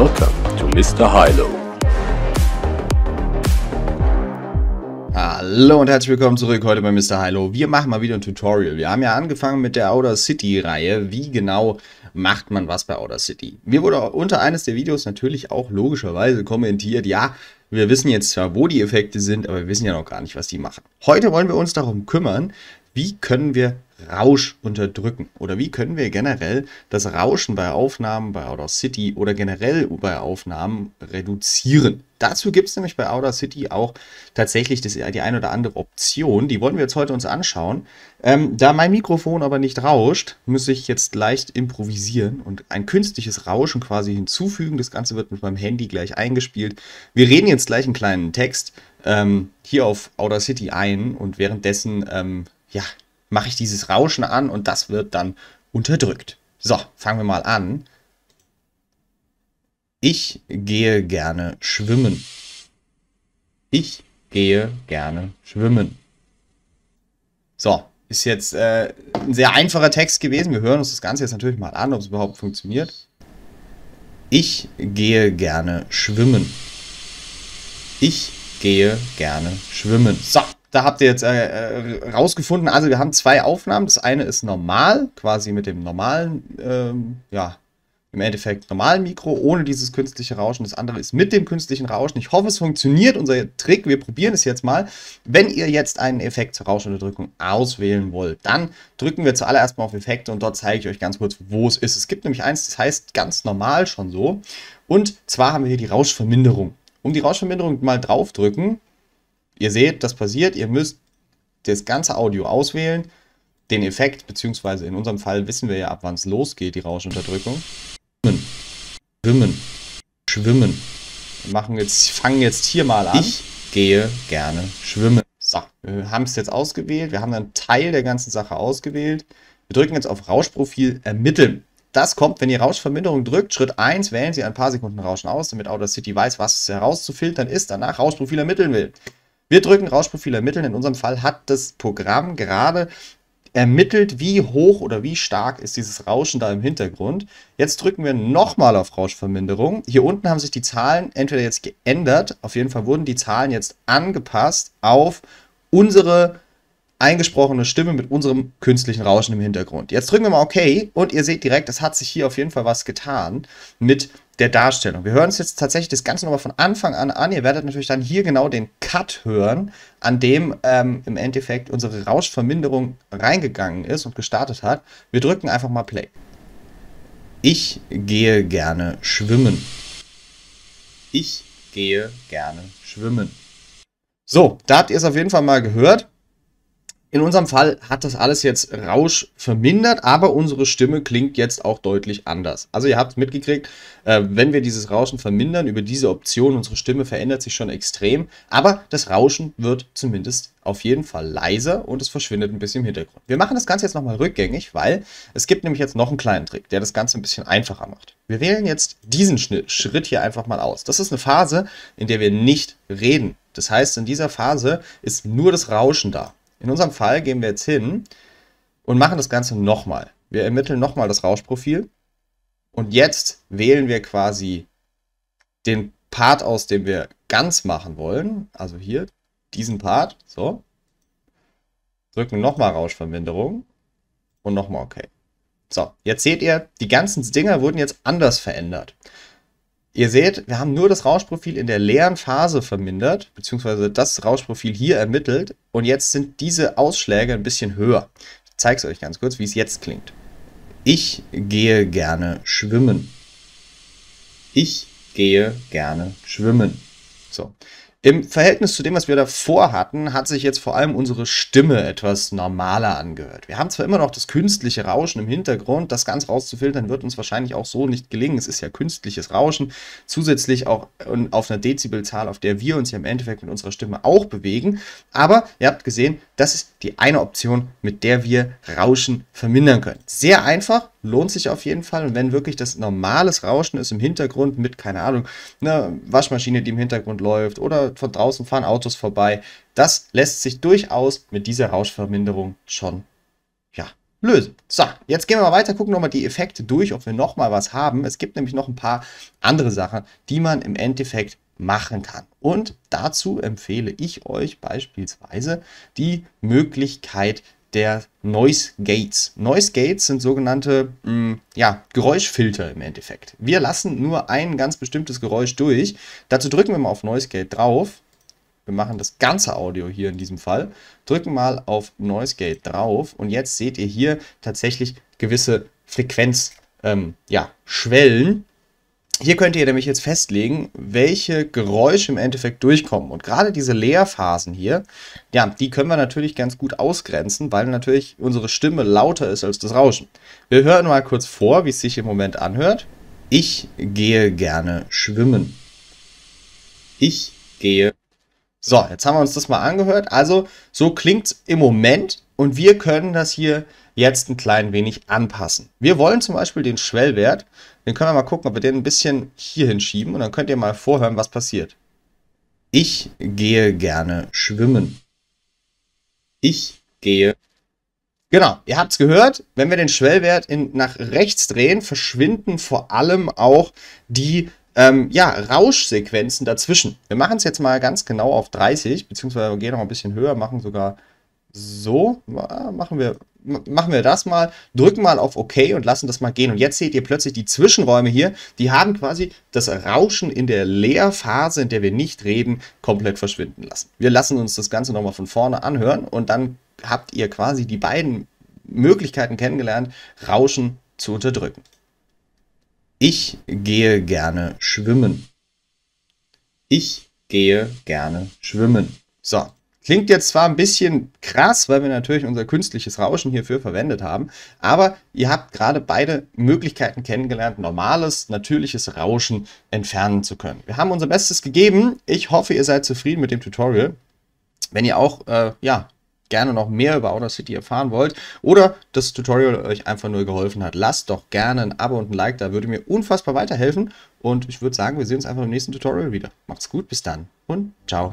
Welcome to Mr. Hilo. Hallo und herzlich willkommen zurück heute bei Mr. Hilo. Wir machen mal wieder ein Tutorial. Wir haben ja angefangen mit der Outer City Reihe. Wie genau macht man was bei Outer City? Mir wurde unter eines der Videos natürlich auch logischerweise kommentiert, ja, wir wissen jetzt zwar, wo die Effekte sind, aber wir wissen ja noch gar nicht, was die machen. Heute wollen wir uns darum kümmern, wie können wir Rausch unterdrücken? Oder wie können wir generell das Rauschen bei Aufnahmen bei Outer City oder generell bei Aufnahmen reduzieren? Dazu gibt es nämlich bei Outer City auch tatsächlich das, die ein oder andere Option. Die wollen wir jetzt heute uns anschauen. Ähm, da mein Mikrofon aber nicht rauscht, muss ich jetzt leicht improvisieren und ein künstliches Rauschen quasi hinzufügen. Das Ganze wird mit meinem Handy gleich eingespielt. Wir reden jetzt gleich einen kleinen Text ähm, hier auf Outer City ein und währenddessen ähm, ja, mache ich dieses Rauschen an und das wird dann unterdrückt. So, fangen wir mal an. Ich gehe gerne schwimmen. Ich gehe gerne schwimmen. So, ist jetzt äh, ein sehr einfacher Text gewesen. Wir hören uns das Ganze jetzt natürlich mal an, ob es überhaupt funktioniert. Ich gehe gerne schwimmen. Ich gehe gerne schwimmen. So, da habt ihr jetzt äh, äh, rausgefunden, also wir haben zwei Aufnahmen. Das eine ist normal, quasi mit dem normalen, ähm, ja, im Endeffekt normalen Mikro, ohne dieses künstliche Rauschen. Das andere ist mit dem künstlichen Rauschen. Ich hoffe, es funktioniert. Unser Trick, wir probieren es jetzt mal. Wenn ihr jetzt einen Effekt zur Rauschunterdrückung auswählen wollt, dann drücken wir zuallererst mal auf Effekte und dort zeige ich euch ganz kurz, wo es ist. Es gibt nämlich eins, das heißt ganz normal schon so. Und zwar haben wir hier die Rauschverminderung. Um die Rauschverminderung mal draufdrücken, Ihr seht, das passiert. Ihr müsst das ganze Audio auswählen, den Effekt, beziehungsweise in unserem Fall wissen wir ja, ab wann es losgeht, die Rauschunterdrückung. Schwimmen. Schwimmen. Schwimmen. Wir machen jetzt, fangen jetzt hier mal an. Ich gehe gerne schwimmen. So, wir haben es jetzt ausgewählt. Wir haben einen Teil der ganzen Sache ausgewählt. Wir drücken jetzt auf Rauschprofil ermitteln. Das kommt, wenn ihr Rauschverminderung drückt. Schritt 1, wählen Sie ein paar Sekunden Rauschen aus, damit Outer City weiß, was herauszufiltern ist, danach Rauschprofil ermitteln will. Wir drücken Rauschprofil ermitteln. In unserem Fall hat das Programm gerade ermittelt, wie hoch oder wie stark ist dieses Rauschen da im Hintergrund. Jetzt drücken wir nochmal auf Rauschverminderung. Hier unten haben sich die Zahlen entweder jetzt geändert, auf jeden Fall wurden die Zahlen jetzt angepasst auf unsere eingesprochene Stimme mit unserem künstlichen Rauschen im Hintergrund. Jetzt drücken wir mal OK und ihr seht direkt, es hat sich hier auf jeden Fall was getan mit der Darstellung. Wir hören uns jetzt tatsächlich das Ganze nochmal von Anfang an an. Ihr werdet natürlich dann hier genau den Cut hören, an dem ähm, im Endeffekt unsere Rauschverminderung reingegangen ist und gestartet hat. Wir drücken einfach mal Play. Ich gehe gerne schwimmen. Ich gehe gerne schwimmen. So, da habt ihr es auf jeden Fall mal gehört. In unserem Fall hat das alles jetzt Rausch vermindert, aber unsere Stimme klingt jetzt auch deutlich anders. Also ihr habt mitgekriegt, äh, wenn wir dieses Rauschen vermindern, über diese Option, unsere Stimme verändert sich schon extrem, aber das Rauschen wird zumindest auf jeden Fall leiser und es verschwindet ein bisschen im Hintergrund. Wir machen das Ganze jetzt nochmal rückgängig, weil es gibt nämlich jetzt noch einen kleinen Trick, der das Ganze ein bisschen einfacher macht. Wir wählen jetzt diesen Schnitt, Schritt hier einfach mal aus. Das ist eine Phase, in der wir nicht reden. Das heißt, in dieser Phase ist nur das Rauschen da. In unserem Fall gehen wir jetzt hin und machen das Ganze nochmal. Wir ermitteln nochmal das Rauschprofil und jetzt wählen wir quasi den Part aus, dem wir ganz machen wollen. Also hier, diesen Part, so. Drücken nochmal Rauschverminderung und nochmal OK. So, jetzt seht ihr, die ganzen Dinger wurden jetzt anders verändert. Ihr seht, wir haben nur das Rauschprofil in der leeren Phase vermindert, beziehungsweise das Rauschprofil hier ermittelt. Und jetzt sind diese Ausschläge ein bisschen höher. Ich zeige es euch ganz kurz, wie es jetzt klingt. Ich gehe gerne schwimmen. Ich gehe gerne schwimmen. So, im Verhältnis zu dem, was wir davor hatten, hat sich jetzt vor allem unsere Stimme etwas normaler angehört. Wir haben zwar immer noch das künstliche Rauschen im Hintergrund, das ganz rauszufiltern wird uns wahrscheinlich auch so nicht gelingen. Es ist ja künstliches Rauschen, zusätzlich auch auf einer Dezibelzahl, auf der wir uns ja im Endeffekt mit unserer Stimme auch bewegen. Aber ihr habt gesehen, das ist die eine Option, mit der wir Rauschen vermindern können. Sehr einfach, lohnt sich auf jeden Fall. Und wenn wirklich das normales Rauschen ist im Hintergrund mit, keine Ahnung, einer Waschmaschine, die im Hintergrund läuft oder von draußen fahren Autos vorbei, das lässt sich durchaus mit dieser Rauschverminderung schon, ja, lösen. So, jetzt gehen wir mal weiter, gucken nochmal die Effekte durch, ob wir nochmal was haben. Es gibt nämlich noch ein paar andere Sachen, die man im Endeffekt machen kann. Und dazu empfehle ich euch beispielsweise die Möglichkeit, der Noise Gates. Noise Gates sind sogenannte mh, mm, ja, Geräuschfilter im Endeffekt. Wir lassen nur ein ganz bestimmtes Geräusch durch. Dazu drücken wir mal auf Noise Gate drauf. Wir machen das ganze Audio hier in diesem Fall. Drücken mal auf Noise Gate drauf und jetzt seht ihr hier tatsächlich gewisse Frequenz, ähm, ja, Schwellen. Hier könnt ihr nämlich jetzt festlegen, welche Geräusche im Endeffekt durchkommen. Und gerade diese Leerphasen hier, ja, die können wir natürlich ganz gut ausgrenzen, weil natürlich unsere Stimme lauter ist als das Rauschen. Wir hören mal kurz vor, wie es sich im Moment anhört. Ich gehe gerne schwimmen. Ich gehe. So, jetzt haben wir uns das mal angehört. Also, so klingt es im Moment und wir können das hier jetzt ein klein wenig anpassen. Wir wollen zum Beispiel den Schwellwert, den können wir mal gucken, ob wir den ein bisschen hier hinschieben und dann könnt ihr mal vorhören, was passiert. Ich gehe gerne schwimmen. Ich gehe. Genau, ihr habt es gehört, wenn wir den Schwellwert in, nach rechts drehen, verschwinden vor allem auch die ähm, ja, Rauschsequenzen dazwischen. Wir machen es jetzt mal ganz genau auf 30, beziehungsweise gehen noch ein bisschen höher, machen sogar so, machen wir machen wir das mal, drücken mal auf OK und lassen das mal gehen. Und jetzt seht ihr plötzlich die Zwischenräume hier, die haben quasi das Rauschen in der Leerphase, in der wir nicht reden, komplett verschwinden lassen. Wir lassen uns das Ganze nochmal von vorne anhören und dann habt ihr quasi die beiden Möglichkeiten kennengelernt, Rauschen zu unterdrücken. Ich gehe gerne schwimmen. Ich gehe gerne schwimmen. So, Klingt jetzt zwar ein bisschen krass, weil wir natürlich unser künstliches Rauschen hierfür verwendet haben, aber ihr habt gerade beide Möglichkeiten kennengelernt, normales, natürliches Rauschen entfernen zu können. Wir haben unser Bestes gegeben. Ich hoffe, ihr seid zufrieden mit dem Tutorial. Wenn ihr auch, äh, ja, gerne noch mehr über Outer City erfahren wollt oder das Tutorial euch einfach nur geholfen hat, lasst doch gerne ein Abo und ein Like da, würde mir unfassbar weiterhelfen und ich würde sagen, wir sehen uns einfach im nächsten Tutorial wieder. Macht's gut, bis dann und ciao.